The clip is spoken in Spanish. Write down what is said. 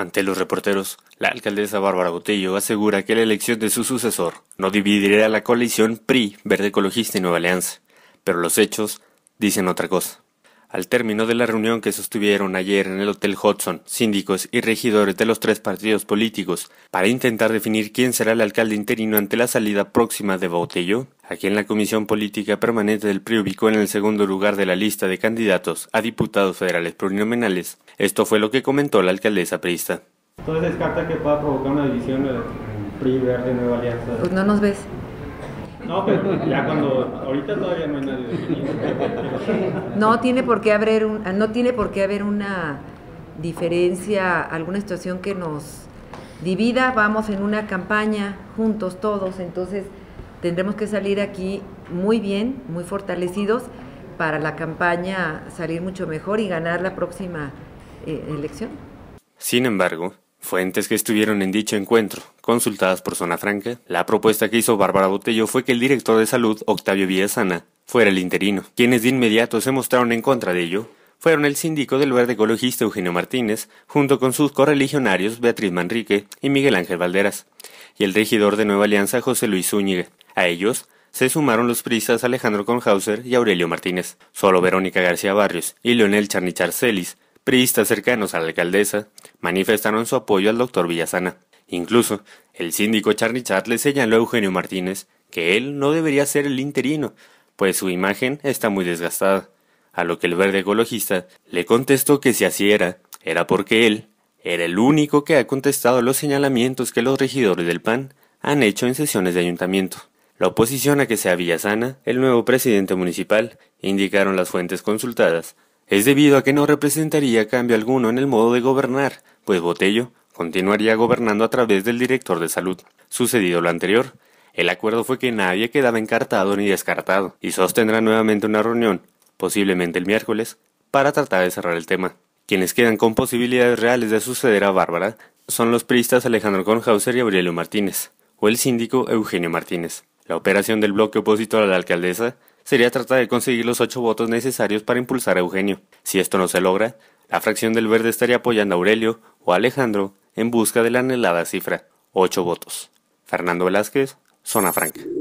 Ante los reporteros, la alcaldesa Bárbara Botello asegura que la elección de su sucesor no dividirá la coalición PRI, Verde Ecologista y Nueva Alianza, pero los hechos dicen otra cosa. Al término de la reunión que sostuvieron ayer en el Hotel Hudson, síndicos y regidores de los tres partidos políticos, para intentar definir quién será el alcalde interino ante la salida próxima de Botello, a quien la Comisión Política Permanente del PRI ubicó en el segundo lugar de la lista de candidatos a diputados federales plurinominales. Esto fue lo que comentó la alcaldesa priista. Entonces descarta que pueda provocar una división del PRI Verde Nueva Alianza. Pues no nos ves. No, pero ya cuando ahorita todavía no hay nadie definido. No tiene por qué haber, no tiene por qué haber una diferencia, alguna situación que nos divida, vamos en una campaña juntos todos, entonces tendremos que salir aquí muy bien, muy fortalecidos para la campaña salir mucho mejor y ganar la próxima eh, elección. Sin embargo, fuentes que estuvieron en dicho encuentro, consultadas por Zona Franca, la propuesta que hizo Bárbara Botello fue que el director de salud, Octavio Villasana, fuera el interino. Quienes de inmediato se mostraron en contra de ello fueron el síndico del verde ecologista Eugenio Martínez, junto con sus correligionarios Beatriz Manrique y Miguel Ángel Valderas, y el regidor de Nueva Alianza José Luis Zúñiga. A ellos se sumaron los prisas Alejandro Conhauser y Aurelio Martínez. Solo Verónica García Barrios y Leonel Charnicharcelis, priistas cercanos a la alcaldesa, manifestaron su apoyo al doctor Villasana. Incluso, el síndico Charnichar le señaló a Eugenio Martínez que él no debería ser el interino, pues su imagen está muy desgastada, a lo que el verde ecologista le contestó que si así era, era porque él era el único que ha contestado los señalamientos que los regidores del PAN han hecho en sesiones de ayuntamiento. La oposición a que sea Sana, el nuevo presidente municipal, indicaron las fuentes consultadas, es debido a que no representaría cambio alguno en el modo de gobernar, pues Botello continuaría gobernando a través del director de salud. Sucedido lo anterior, el acuerdo fue que nadie quedaba encartado ni descartado, y sostendrá nuevamente una reunión, posiblemente el miércoles, para tratar de cerrar el tema. Quienes quedan con posibilidades reales de suceder a Bárbara son los priistas Alejandro Conhauser y Aurelio Martínez, o el síndico Eugenio Martínez. La operación del bloque opositor a la alcaldesa sería tratar de conseguir los ocho votos necesarios para impulsar a Eugenio. Si esto no se logra, la fracción del verde estaría apoyando a Aurelio o a Alejandro en busca de la anhelada cifra, ocho votos. Fernando Velázquez, Zona Franca.